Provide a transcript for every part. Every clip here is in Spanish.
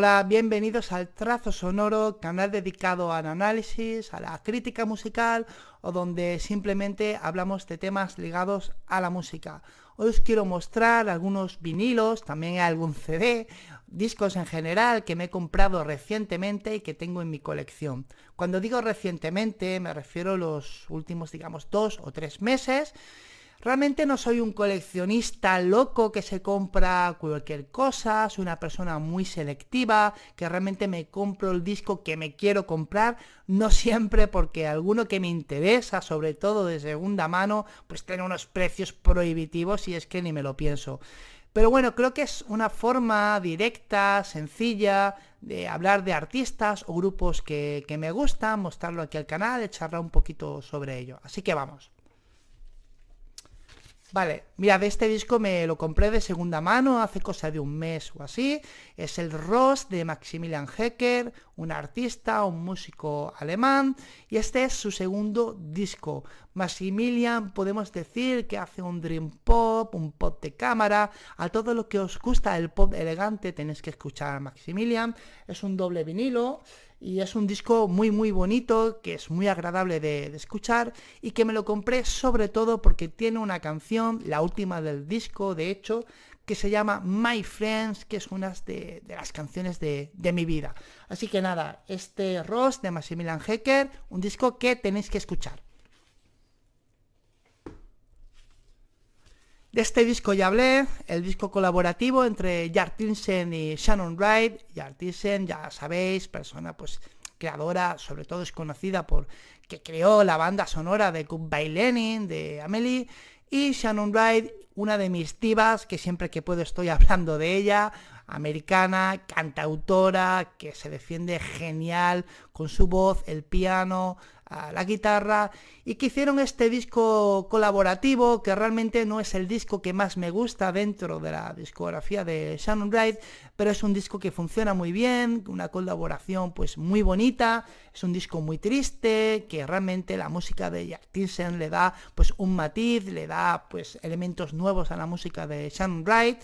Hola, bienvenidos al Trazo Sonoro, canal dedicado al análisis, a la crítica musical o donde simplemente hablamos de temas ligados a la música. Hoy os quiero mostrar algunos vinilos, también algún CD, discos en general que me he comprado recientemente y que tengo en mi colección. Cuando digo recientemente me refiero a los últimos, digamos, dos o tres meses. Realmente no soy un coleccionista loco que se compra cualquier cosa, soy una persona muy selectiva, que realmente me compro el disco que me quiero comprar, no siempre porque alguno que me interesa, sobre todo de segunda mano, pues tiene unos precios prohibitivos y es que ni me lo pienso. Pero bueno, creo que es una forma directa, sencilla, de hablar de artistas o grupos que, me gustan, mostrarlo aquí al canal, charlar un poquito sobre ello. Así que vamos. Vale, mirad, este disco me lo compré de segunda mano hace cosa de un mes o así. Es el Ross de Maximilian Hecker, un artista, un músico alemán, y este es su segundo disco. Maximilian podemos decir que hace un dream pop, un pop de cámara. A todo lo que os gusta el pop elegante tenéis que escuchar a Maximilian. Es un doble vinilo y es un disco muy muy bonito, que es muy agradable de, escuchar y que me lo compré sobre todo porque tiene una canción, la última del disco de hecho, que se llama My Friends, que es una de, las canciones de, de, mi vida. Así que nada, este Ross de Maximilian Hecker, un disco que tenéis que escuchar. este disco ya hablé, el disco colaborativo entre Jartinsen y Shannon Wright. Jartinsen, ya sabéis, persona pues creadora, sobre todo es conocida por que creó la banda sonora de Goodbye Lenin, de Amelie, y Shannon Wright, una de mis divas, que siempre que puedo estoy hablando de ella, americana, cantautora, que se defiende genial con su voz, el piano, la guitarra, y que hicieron este disco colaborativo, que realmente no es el disco que más me gusta dentro de la discografía de Shannon Wright, pero es un disco que funciona muy bien, una colaboración pues muy bonita, es un disco muy triste, que realmente la música de Jack Tinsen le da pues un matiz, le da pues elementos nuevos a la música de Shannon Wright.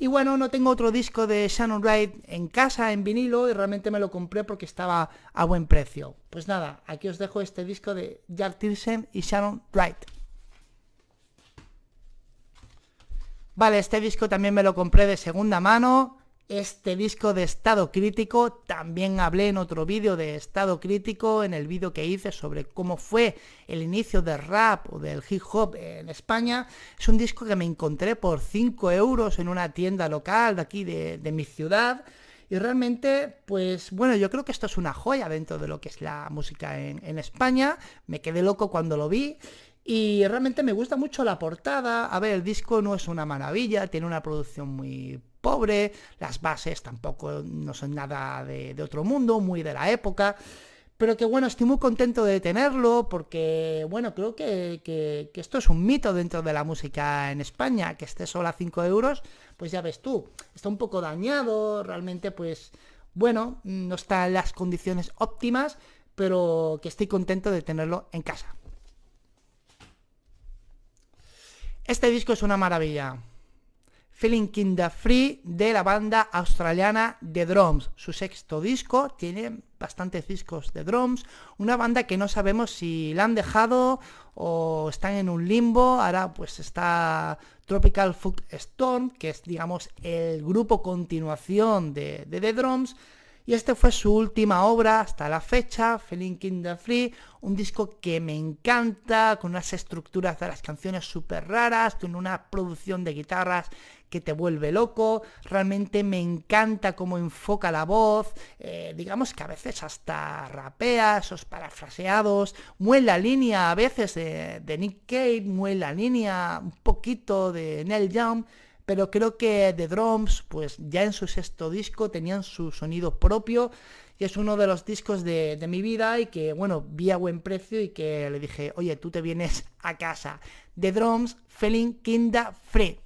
Y bueno, no tengo otro disco de Shannon Wright en casa, en vinilo, y realmente me lo compré porque estaba a buen precio. Pues nada, aquí os dejo este disco de Jack Tilsen y Shannon Wright. Vale, este disco también me lo compré de segunda mano este disco de estado crítico. También hablé en otro vídeo de estado crítico, en el vídeo que hice sobre cómo fue el inicio del rap o del hip hop en España. Es un disco que me encontré por 5 euros en una tienda local de aquí de, mi ciudad. Y realmente, pues bueno, yo creo que esto es una joya dentro de lo que es la música en, en España. Me quedé loco cuando lo vi. Y realmente me gusta mucho la portada. A ver, el disco no es una maravilla, tiene una producción muy pobre, las bases tampoco no son nada de, otro mundo, muy de la época pero que bueno, estoy muy contento de tenerlo porque, bueno, creo que, que, que, esto es un mito dentro de la música en España, que esté solo a 5 euros, pues ya ves tú, está un poco dañado, realmente pues, bueno, no está en las condiciones óptimas, pero que estoy contento de tenerlo en casa. Este disco es una maravilla. Feeling Kinda Free de la banda australiana The Drums. Su sexto disco tiene bastantes discos de drums. Una banda que no sabemos si la han dejado o están en un limbo. Ahora pues está Tropical Food Storm, que es digamos el grupo continuación de, de The Drums y esta fue su última obra hasta la fecha, Feeling of Free, un disco que me encanta, con unas estructuras de las canciones súper raras, con una producción de guitarras que te vuelve loco, realmente me encanta cómo enfoca la voz, eh, digamos que a veces hasta rapea, esos parafraseados, muy la línea a veces de, Nick Cave, muy la línea un poquito de Nell Young, pero creo que The Drums, pues ya en su sexto disco tenían su sonido propio y es uno de los discos de, de, mi vida y que, bueno, vi a buen precio y que le dije, oye, tú te vienes a casa. The Drums, Feeling Kinda Free.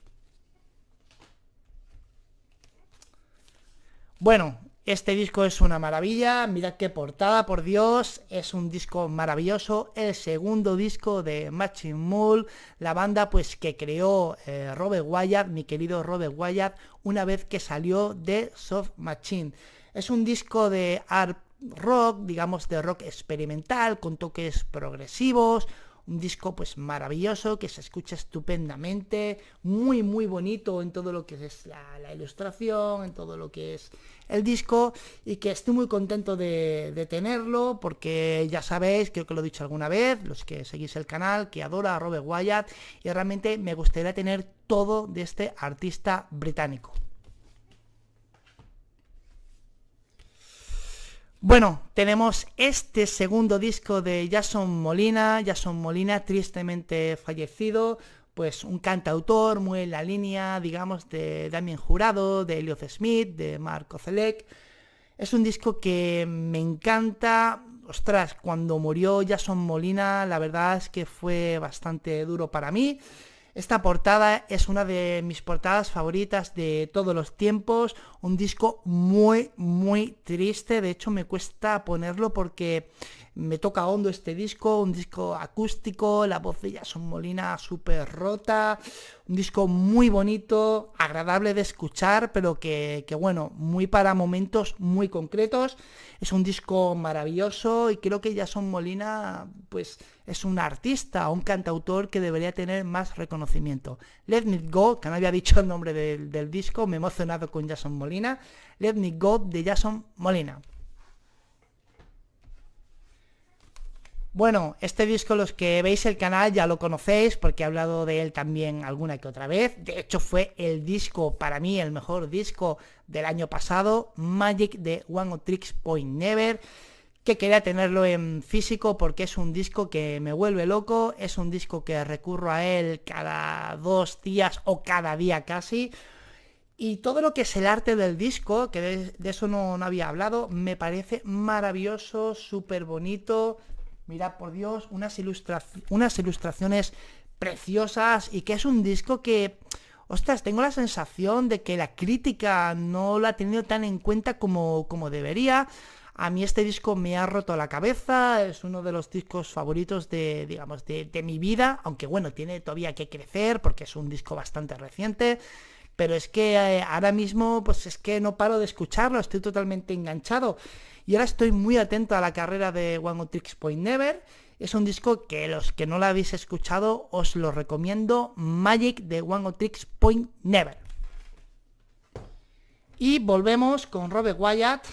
Bueno, este disco es una maravilla, mirad qué portada, por Dios, es un disco maravilloso, el segundo disco de Machine Mool, la banda pues que creó eh, Robert Wyatt, mi querido Robert Wyatt, una vez que salió de Soft Machine. Es un disco de art rock, digamos de rock experimental, con toques progresivos, un disco pues maravilloso, que se escucha estupendamente, muy muy bonito en todo lo que es la, ilustración, en todo lo que es el disco y que estoy muy contento de, tenerlo porque ya sabéis, creo que lo he dicho alguna vez, los que seguís el canal, que adora a Robert Wyatt y realmente me gustaría tener todo de este artista británico. Bueno, tenemos este segundo disco de Jason Molina, Jason Molina tristemente fallecido, pues un cantautor muy en la línea, digamos, de Damien Jurado, de Eliot Smith, de Marco Zelec. Es un disco que me encanta. Ostras, cuando murió Jason Molina, la verdad es que fue bastante duro para mí. Esta portada es una de mis portadas favoritas de todos los tiempos, un disco muy, muy triste, de hecho me cuesta ponerlo porque me toca hondo este disco, un disco acústico, la voz de Jason Molina súper rota, un disco muy bonito, agradable de escuchar, pero que, que, bueno, muy para momentos muy concretos, es un disco maravilloso y creo que Jason Molina pues es un artista un cantautor que debería tener más reconocimiento. Let Me Go, que no había dicho el nombre del, disco, me he emocionado con Jason Molina. Let Me Go de Jason Molina. Bueno, este disco los que veis el canal ya lo conocéis porque he hablado de él también alguna que otra vez. De hecho fue el disco, para mí, el mejor disco del año pasado, Magic de One of Tricks Point Never que quería tenerlo en físico porque es un disco que me vuelve loco, es un disco que recurro a él cada dos días o cada día casi. Y todo lo que es el arte del disco, que de, eso no, había hablado, me parece maravilloso, súper bonito. Mirad por Dios, unas, unas ilustraciones preciosas y que es un disco que, ostras, tengo la sensación de que la crítica no lo ha tenido tan en cuenta como, como debería. A mí este disco me ha roto la cabeza, es uno de los discos favoritos de, digamos, de, mi vida, aunque bueno, tiene todavía que crecer porque es un disco bastante reciente pero es que eh, ahora mismo pues es que no paro de escucharlo, estoy totalmente enganchado y ahora estoy muy atento a la carrera de One of Tricks Point Never. Es un disco que los que no lo habéis escuchado os lo recomiendo, Magic de One of Point Never. Y volvemos con Robert Wyatt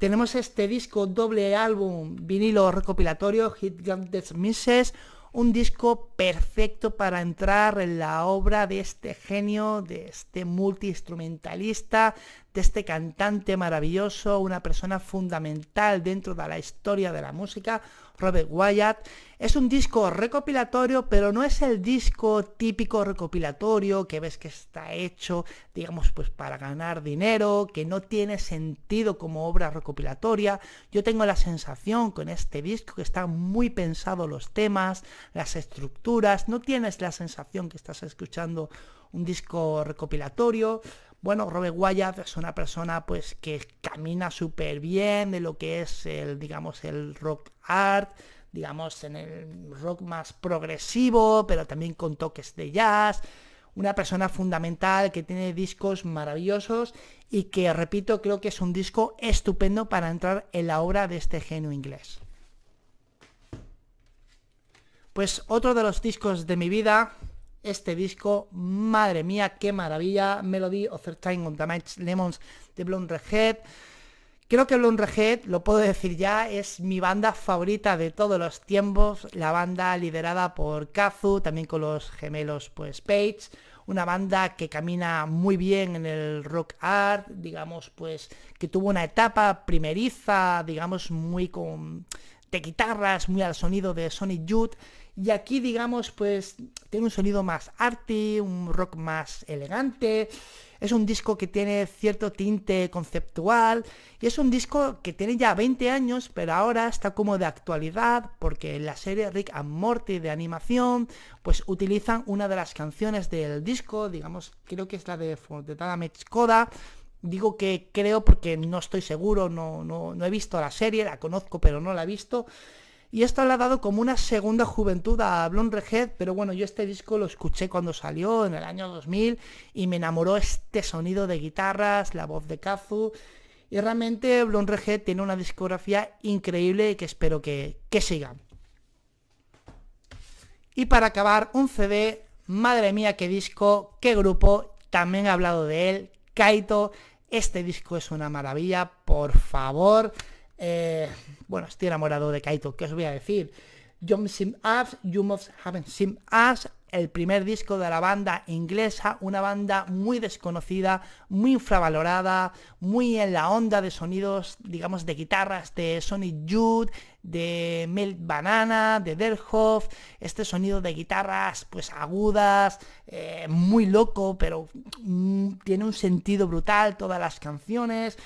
tenemos este disco doble álbum vinilo recopilatorio, Hit Gun Misses, un disco perfecto para entrar en la obra de este genio, de este multiinstrumentalista, de este cantante maravilloso, una persona fundamental dentro de la historia de la música, Robert Wyatt. Es un disco recopilatorio, pero no es el disco típico recopilatorio que ves que está hecho, digamos, pues para ganar dinero, que no tiene sentido como obra recopilatoria. Yo tengo la sensación con este disco que están muy pensados los temas, las estructuras, no tienes la sensación que estás escuchando un disco recopilatorio. Bueno, Robert Wyatt es una persona pues que camina súper bien de lo que es el, digamos, el rock art, digamos, en el rock más progresivo, pero también con toques de jazz. Una persona fundamental que tiene discos maravillosos y que, repito, creo que es un disco estupendo para entrar en la obra de este genio inglés. Pues otro de los discos de mi vida, este disco. Madre mía, qué maravilla. Melody of Time on Damage Lemons de Blonde Creo que Blonde lo puedo decir ya, es mi banda favorita de todos los tiempos. La banda liderada por Kazu, también con los gemelos pues Page. Una banda que camina muy bien en el rock art, digamos pues que tuvo una etapa primeriza, digamos muy con de guitarras, muy al sonido de Sonic Youth. Y aquí, digamos, pues tiene un sonido más arty, un rock más elegante. Es un disco que tiene cierto tinte conceptual y es un disco que tiene ya 20 años, pero ahora está como de actualidad porque en la serie Rick and Morty de animación, pues utilizan una de las canciones del disco, digamos, creo que es la de Fortetada Mechkoda, Digo que creo porque no estoy seguro, no, no, he visto la serie, la conozco pero no la he visto. Y esto le ha dado como una segunda juventud a Blonde pero bueno, yo este disco lo escuché cuando salió en el año 2000 y me enamoró este sonido de guitarras, la voz de Kazu. Y realmente Blonde tiene una discografía increíble que espero que, que siga. Y para acabar, un CD, madre mía, qué disco, qué grupo, también he hablado de él, Kaito. Este disco es una maravilla, por favor. Eh, bueno, estoy enamorado de Kaito, ¿qué os voy a decir? Yo Us, You Must Haven't seen Us, el primer disco de la banda inglesa, una banda muy desconocida, muy infravalorada, muy en la onda de sonidos, digamos, de guitarras de Sonic Jude, de Melt Banana, de Derhoff, este sonido de guitarras pues agudas, eh, muy loco, pero mm, tiene un sentido brutal todas las canciones.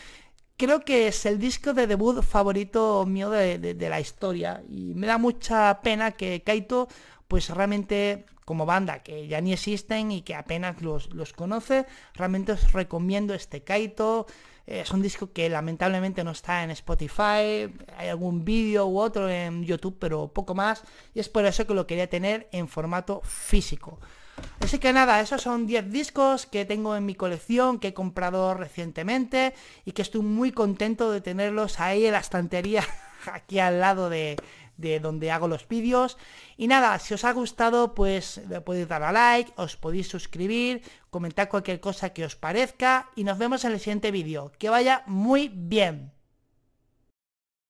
Creo que es el disco de debut favorito mío de la historia y me da mucha pena que Kaito pues realmente como banda que ya ni existen y que apenas los, los conoce, realmente os recomiendo este Kaito. Eh, es un disco que lamentablemente no está en Spotify, hay algún vídeo u otro en YouTube, pero poco más, y es por eso que lo quería tener en formato físico. Así que nada, esos son 10 discos que tengo en mi colección, que he comprado recientemente y que estoy muy contento de tenerlos ahí en la estantería, aquí al lado de, de donde hago los vídeos. Y nada, si os ha gustado, pues podéis dar a like, os podéis suscribir, comentar cualquier cosa que os parezca y nos vemos en el siguiente vídeo. Que vaya muy bien.